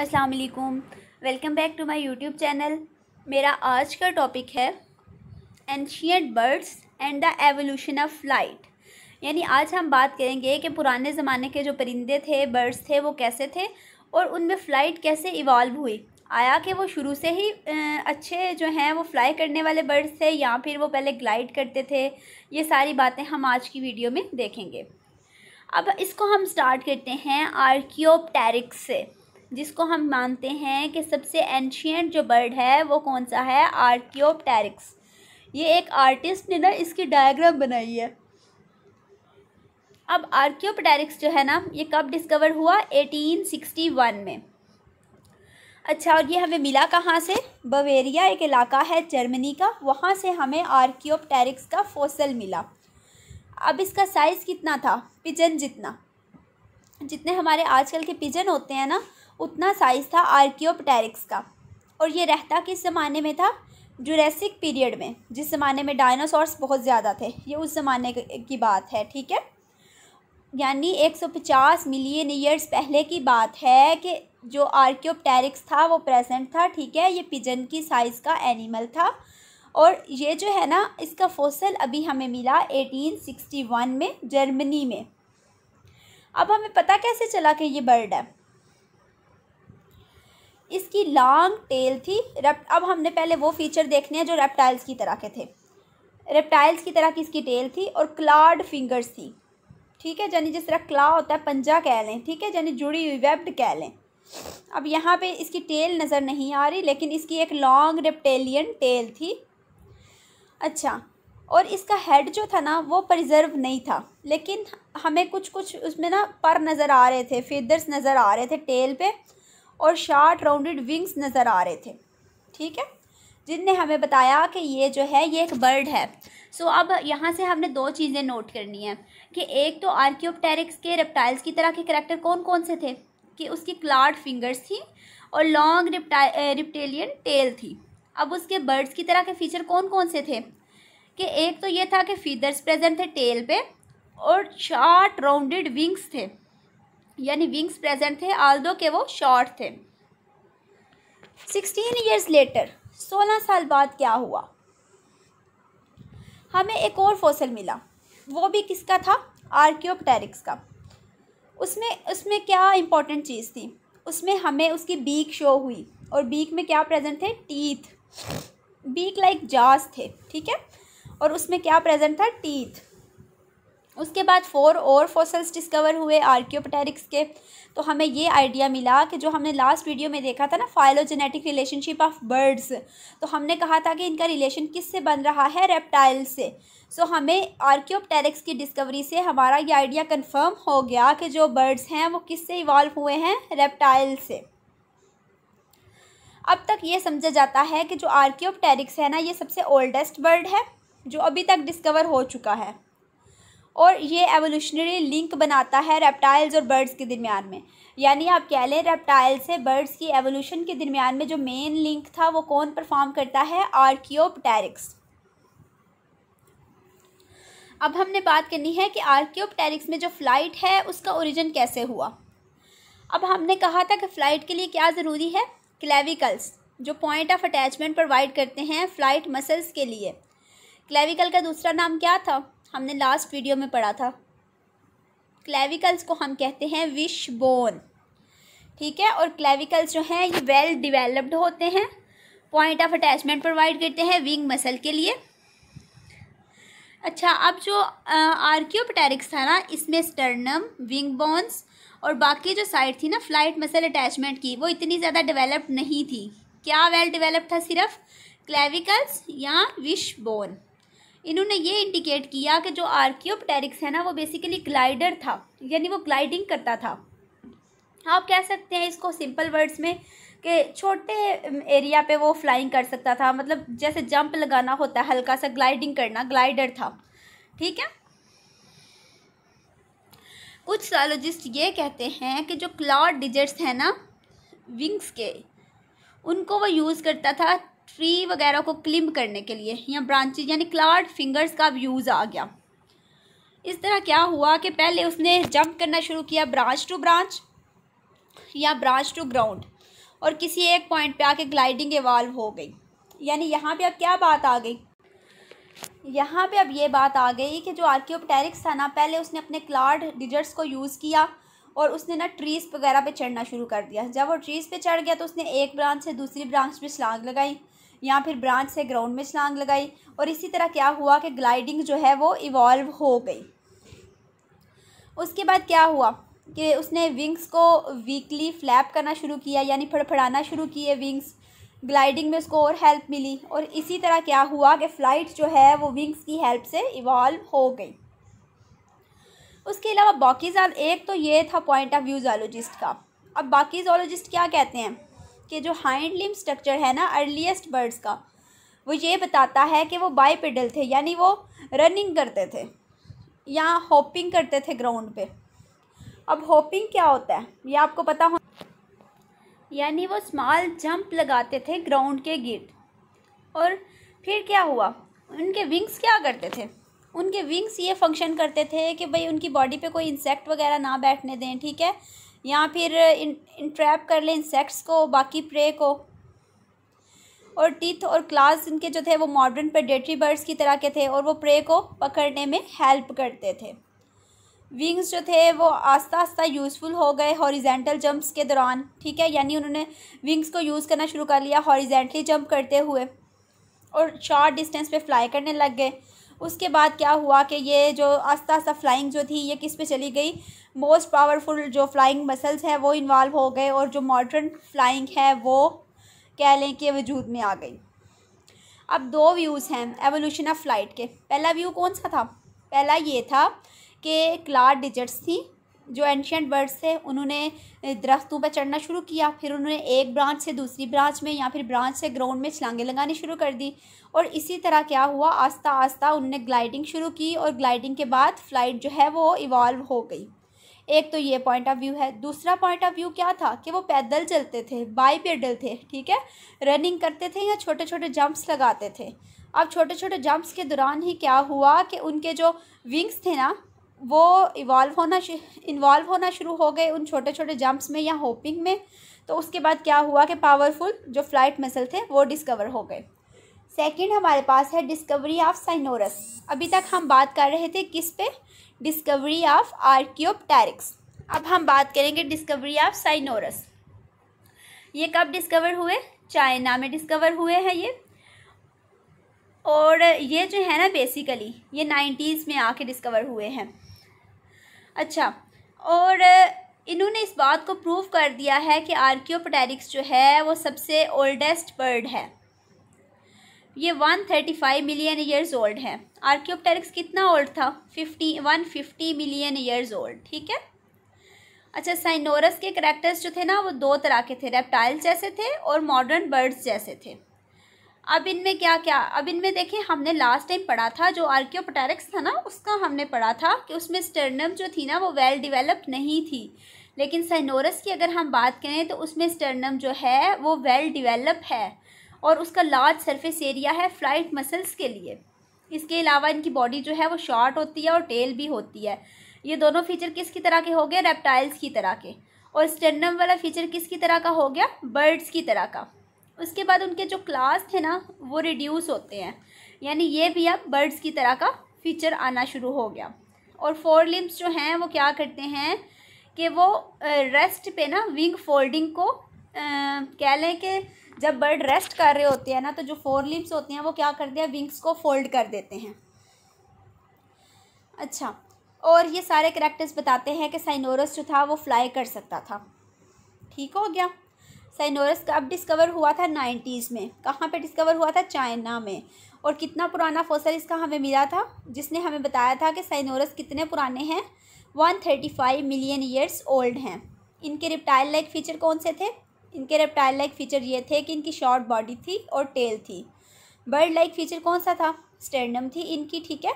अस्सलाम वालेकुम welcome back to my YouTube channel मेरा आज का टॉपिक है ancient birds and the evolution of flight यानी आज हम बात करेंगे कि पुराने ज़माने के जो परिंदे थे बर्ड्स थे वो कैसे थे और उनमें फ़्लाइट कैसे इवॉल्व हुई आया कि वो शुरू से ही अच्छे जो हैं वो फ्लाई करने वाले बर्ड्स थे या फिर वो पहले ग्लाइड करते थे ये सारी बातें हम आज की वीडियो में देखेंगे अब इसको हम स्टार्ट करते हैं आर्कियोपटेरिक्स से जिसको हम मानते हैं कि सबसे एंशियट जो बर्ड है वो कौन सा है आर्कियोपटेरिक्स ये एक आर्टिस्ट ने ना इसकी डायग्राम बनाई है अब आर्कियोपटेरिक्स जो है ना ये कब डिस्कवर हुआ 1861 में अच्छा और ये हमें मिला कहाँ से बवेरिया एक इलाका है जर्मनी का वहाँ से हमें आर्कियोपटेरिक्स का फोसल मिला अब इसका साइज़ कितना था पिजन जितना जितने हमारे आजकल के पिजन होते हैं ना उतना साइज़ था आर्कियोपटेरिक्स का और ये रहता किस ज़माने में था जुरैसिक पीरियड में जिस ज़माने में डायनासॉर्स बहुत ज़्यादा थे ये उस ज़माने की बात है ठीक है यानी 150 मिलियन ईयर्स पहले की बात है कि जो आर्क्योपटेरिक्स था वो प्रेजेंट था ठीक है ये पिजन की साइज़ का एनिमल था और ये जो है ना इसका फोसल अभी हमें मिला 1861 में जर्मनी में अब हमें पता कैसे चला कि ये बर्ड है इसकी लॉन्ग टेल थी रेप अब हमने पहले वो फीचर देखने हैं जो रेप्टाइल्स की तरह के थे रेप्टाइल्स की तरह की इसकी टेल थी और क्लाड फिंगर्स थी ठीक है यानी जिस तरह क्ला होता है पंजा कह लें ठीक है यानी जुड़ी हुई वेब्ड कह लें अब यहाँ पे इसकी टेल नज़र नहीं आ रही लेकिन इसकी एक लॉन्ग रेप्टेलियन टेल थी अच्छा और इसका हेड जो था ना वो प्रिजर्व नहीं था लेकिन हमें कुछ कुछ उसमें ना पर नज़र आ रहे थे फिदर्स नज़र आ रहे थे टेल पे और शार्ट राउंडेड विंग्स नज़र आ रहे थे ठीक है जिनने हमें बताया कि ये जो है ये एक बर्ड है सो so, अब यहाँ से हमने दो चीज़ें नोट करनी है कि एक तो आर्क्योपटेरिक्स के रेप्टाइल्स की तरह के करेक्टर कौन कौन से थे कि उसकी क्लार्ड फिंगर्स थी और लॉन्ग रिप्टेलियन टेल थी अब उसके बर्ड्स की तरह के फीचर कौन कौन से थे कि एक तो ये था कि फीदर्स प्रेजेंट थे टेल पे और शार्ट राउंडेड विंग्स थे यानी विंग्स प्रेजेंट थे आल के वो शॉर्ट थे सिक्सटीन ईयर्स लेटर सोलह साल बाद क्या हुआ हमें एक और फोसल मिला वो भी किसका था आर्क्योपटेरिक्स का उसमें उसमें क्या इम्पोर्टेंट चीज़ थी उसमें हमें उसकी बीक शो हुई और बीक में क्या प्रेजेंट थे टीथ बीक लाइक जास थे ठीक है और उसमें क्या प्रेजेंट था टीथ उसके बाद फोर और फॉसल्स डिस्कवर हुए आर्क्योपटेरिक्स के तो हमें ये आइडिया मिला कि जो हमने लास्ट वीडियो में देखा था ना फाइलोजेनेटिक रिलेशनशिप ऑफ बर्ड्स तो हमने कहा था कि इनका रिलेशन किस से बन रहा है रेप्टाइल से सो so, हमें आर्क्योपटेरिक्स की डिस्कवरी से हमारा ये आइडिया कंफर्म हो गया कि जो बर्ड्स हैं वो किस से इवॉल्व हुए हैं रेप्टाइल से अब तक ये समझा जाता है कि जो आर्क्योपटेरिक्स है ना ये सबसे ओल्डेस्ट बर्ड है जो अभी तक डिस्कवर हो चुका है और ये एवोल्यूशनरी लिंक बनाता है रेप्टाइल्स और बर्ड्स के दरमियान में यानी आप कह लें रेप्टाइल्स से बर्ड्स की एवोल्यूशन के दरमियान में जो मेन लिंक था वो कौन परफॉर्म करता है आर्कियोपटेरिक्स अब हमने बात करनी है कि आर्कियोपटेरिक्स में जो फ़्लाइट है उसका ओरिजिन कैसे हुआ अब हमने कहा था कि फ़्लाइट के लिए क्या ज़रूरी है क्लेविकल्स जो पॉइंट ऑफ अटैचमेंट प्रोवाइड करते हैं फ़्लाइट मसल्स के लिए क्लेविकल का दूसरा नाम क्या था हमने लास्ट वीडियो में पढ़ा था क्लेविकल्स को हम कहते हैं विश बोन ठीक है और क्लेविकल्स जो हैं ये वेल डिवेलप्ड होते हैं पॉइंट ऑफ अटैचमेंट प्रोवाइड करते हैं विंग मसल के लिए अच्छा अब जो आर्क्योपटेरिक्स था ना इसमें स्टर्नम विंग बोन्स और बाकी जो साइड थी ना फ्लाइट मसल अटैचमेंट की वो इतनी ज़्यादा डिवेलप्ड नहीं थी क्या वेल well डिवेलप्ड था सिर्फ क्लेविकल्स या विश बोन इन्होंने ये इंडिकेट किया कि जो आर्क्योपटेरिक्स है ना वो बेसिकली ग्लाइडर था यानी वो ग्लाइडिंग करता था आप कह सकते हैं इसको सिंपल वर्ड्स में कि छोटे एरिया पे वो फ्लाइंग कर सकता था मतलब जैसे जंप लगाना होता है हल्का सा ग्लाइडिंग करना ग्लाइडर था ठीक है कुछ सालोजिस्ट ये कहते हैं कि जो क्लॉड डिजिट्स हैं ना विंग्स के उनको वो यूज़ करता था ट्री वगैरह को क्लिम्ब करने के लिए या ब्रांचेज यानी क्लार्ड फिंगर्स का यूज़ आ गया इस तरह क्या हुआ कि पहले उसने जंप करना शुरू किया ब्रांच टू ब्रांच या ब्रांच टू ग्राउंड और किसी एक पॉइंट पे आके ग्लाइडिंग इवाल्व हो गई यानी यहाँ पे अब क्या बात आ गई यहाँ पे अब ये बात आ गई कि जो आर्क्योपटेरिक्स था ना पहले उसने अपने क्लाड डिजर्ट्स को यूज़ किया और उसने ना ट्रीज़ वगैरह पे चढ़ना शुरू कर दिया जब वो ट्रीज़ पे चढ़ गया तो उसने एक ब्रांच से दूसरी ब्रांच पे छलांग लगाई या फिर ब्रांच से ग्राउंड में छलांग लगाई और इसी तरह क्या हुआ कि ग्लाइडिंग जो है वो इवॉल्व हो गई उसके बाद क्या हुआ कि उसने विंग्स को वीकली फ्लैप करना शुरू किया यानी फड़फड़ाना शुरू किए विंग्स ग्लाइडिंग में उसको और हेल्प मिली और इसी तरह क्या हुआ कि फ़्लाइट जो है वो विंग्स की हेल्प से इवॉल्व हो गई उसके अलावा बाकी एक तो ये था पॉइंट ऑफ व्यू जोलॉजिस्ट का अब बाकी जोलॉजिस्ट क्या कहते हैं के जो हाइंड लिम स्ट्रक्चर है ना अर्लीस्ट बर्ड्स का वो ये बताता है कि वो बाईपेडल थे यानी वो रनिंग करते थे या होपिंग करते थे ग्राउंड पे अब होपिंग क्या होता है ये आपको पता हो यानी वो स्मॉल जंप लगाते थे ग्राउंड के गिर और फिर क्या हुआ उनके विंग्स क्या करते थे उनके विंग्स ये फंक्शन करते थे कि भाई उनकी बॉडी पे कोई इंसेक्ट वगैरह ना बैठने दें ठीक है या फिर इंट्रैप कर लें इंसेक्ट्स को बाकी प्रे को और टीथ और क्लास इनके जो थे वो मॉडर्न पेडेटरी बर्ड्स की तरह के थे और वो प्रे को पकड़ने में हेल्प करते थे विंग्स जो थे वो आस्ता आस्ता यूज़फुल हो गए हॉरिजेंटल जंप्स के दौरान ठीक है यानी उन्होंने विंग्स को यूज़ करना शुरू कर लिया हॉरिजेंटली जंप करते हुए और शॉर्ट डिस्टेंस पे फ्लाई करने लग गए उसके बाद क्या हुआ कि ये जो आस्ता आस्ता फ्लाइंग जो थी ये किस पे चली गई मोस्ट पावरफुल जो फ्लाइंग मसल्स हैं वो इन्वॉल्व हो गए और जो मॉडर्न फ्लाइंग है वो कह लें कि वजूद में आ गई अब दो व्यूज़ हैं एवोल्यूशन ऑफ फ्लाइट के पहला व्यू कौन सा था पहला ये था कि क्लार डिजिट्स थी जो एंशेंट बर्ड्स थे उन्होंने दरख्तों पर चढ़ना शुरू किया फिर उन्होंने एक ब्रांच से दूसरी ब्रांच में या फिर ब्रांच से ग्राउंड में छलांगे लगानी शुरू कर दी और इसी तरह क्या हुआ आस्ता आस्ता उनने ग्लाइडिंग शुरू की और ग्लाइडिंग के बाद फ़्लाइट जो है वो इवॉल्व हो गई एक तो ये पॉइंट ऑफ व्यू है दूसरा पॉइंट ऑफ व्यू क्या था कि वो पैदल चलते थे बाई पेडल थे ठीक है रनिंग करते थे या छोटे छोटे जंप्स लगाते थे अब छोटे छोटे जंप्स के दौरान ही क्या हुआ कि उनके जो विंग्स थे ना वो इवॉल्व होना इन्वॉल्व होना शुरू हो गए उन छोटे छोटे जंप्स में या होपिंग में तो उसके बाद क्या हुआ कि पावरफुल जो फ्लाइट मसल थे वो डिस्कवर हो गए सेकंड हमारे पास है डिस्कवरी ऑफ साइनोरस अभी तक हम बात कर रहे थे किस पे डिस्कवरी ऑफ आर्कियोपटेरिक्स अब हम बात करेंगे डिस्कवरी ऑफ साइनोरस ये कब डिस्कवर हुए चाइना में डिस्कवर हुए हैं ये और ये जो है ना बेसिकली ये नाइन्टीज़ में आके डिस्कवर हुए हैं अच्छा और इन्होंने इस बात को प्रूव कर दिया है कि आर्कियोपटेरिक्स जो है वो सबसे ओल्डेस्ट बर्ड है ये one thirty five million years old है आर्कियोपटेरिक्स कितना ओल्ड था fifty one fifty million years old ठीक है अच्छा साइनोरस के करेक्टर्स जो थे ना वो दो तरह के थे रेप्टाइल्स जैसे थे और मॉडर्न बर्ड्स जैसे थे अब इनमें क्या क्या अब इनमें देखें हमने लास्ट टाइम पढ़ा था जो आर्क्योपटेरिक्स था ना उसका हमने पढ़ा था कि उसमें स्टर्नम जो थी ना वो वेल डिवेलप नहीं थी लेकिन साइनोरस की अगर हम बात करें तो उसमें स्टर्नम जो है वो वेल डिवेलप है और उसका लार्ज सरफेस एरिया है फ्लाइट मसल्स के लिए इसके अलावा इनकी बॉडी जो है वो शॉर्ट होती है और टेल भी होती है ये दोनों फीचर किसकी तरह के हो गए रेप्टाइल्स की तरह के और स्टर्नम वाला फीचर किसकी तरह का हो गया बर्ड्स की तरह का उसके बाद उनके जो क्लास थे ना वो रिड्यूस होते हैं यानी ये भी अब बर्ड्स की तरह का फीचर आना शुरू हो गया और फोर लिम्स जो हैं वो क्या करते हैं कि वो रेस्ट पे ना विंग फोल्डिंग को आ, कह लें कि जब बर्ड रेस्ट कर रहे होते हैं ना तो जो फोर लिम्स होते हैं वो क्या करते हैं विंग्स को फोल्ड कर देते हैं अच्छा और ये सारे करेक्टर्स बताते हैं कि साइनोरस जो था वो फ्लाई कर सकता था ठीक हो गया साइनोरस कब डिस्कवर हुआ था नाइन्टीज़ में कहाँ पे डिस्कवर हुआ था चाइना में और कितना पुराना फोसल इसका हमें मिला था जिसने हमें बताया था कि साइनोरस कितने पुराने हैं one thirty five million years old हैं इनके रिप्टाइल लाइक फीचर कौन से थे इनके रिप्टाइल लाइक फीचर ये थे कि इनकी शॉर्ट बॉडी थी और टेल थी बर्ड लाइक फीचर कौन सा था स्टेंडम थी इनकी ठीक है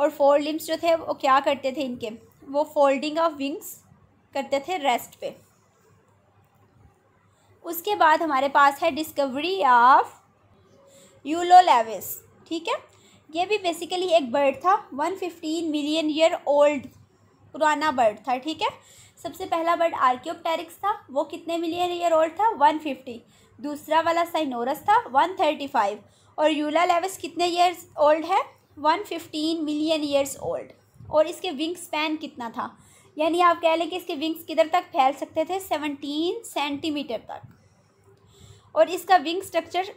और फोर लिम्स जो थे वो क्या करते थे इनके वो फोल्डिंग ऑफ विंग्स करते थे रेस्ट पे उसके बाद हमारे पास है डिस्कवरी ऑफ यूलो लेविस ठीक है ये भी बेसिकली एक बर्ड था one fifteen million year old पुराना बर्ड था ठीक है सबसे पहला बर्ड आर्क्योपटेरिक्स था वो कितने मिलियन ईयर ओल्ड था वन फिफ्टी दूसरा वाला साइनोरस था वन थर्टी फाइव और यूला लेविस कितने ईयर्स ओल्ड है one fifteen million years old और इसके विंग स्पैन कितना था यानी आप कह लें कि इसके विंग्स किधर तक फैल सकते थे सेवनटीन सेंटीमीटर तक और इसका विंग स्ट्रक्चर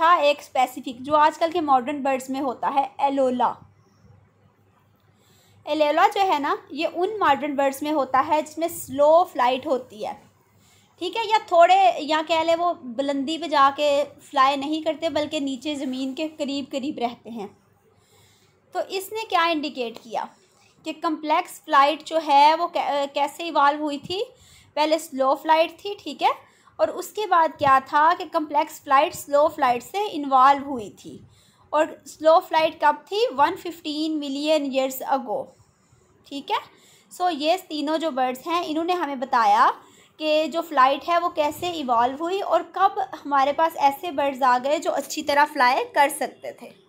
था एक स्पेसिफिक जो आजकल के मॉडर्न बर्ड्स में होता है एलोला एलेला जो है ना ये उन मॉडर्न बर्ड्स में होता है जिसमें स्लो फ्लाइट होती है ठीक है या थोड़े या कह लें वो बुलंदी पे जाके फ्लाई नहीं करते बल्कि नीचे ज़मीन के करीब करीब रहते हैं तो इसने क्या इंडिकेट किया कि कम्प्लेक्स फ्लाइट जो है वो कैसे इवाल्व हुई थी पहले स्लो फ्लाइट थी ठीक है और उसके बाद क्या था कि कम्प्लेक्स फ्लाइट स्लो फ्लाइट से इन्वॉल्व हुई थी और स्लो फ्लाइट कब थी one fifteen million years ago ठीक है सो so, ये तीनों जो बर्ड्स हैं इन्होंने हमें बताया कि जो फ़्लाइट है वो कैसे इवॉल्व हुई और कब हमारे पास ऐसे बर्ड्स आ गए जो अच्छी तरह फ्लाई कर सकते थे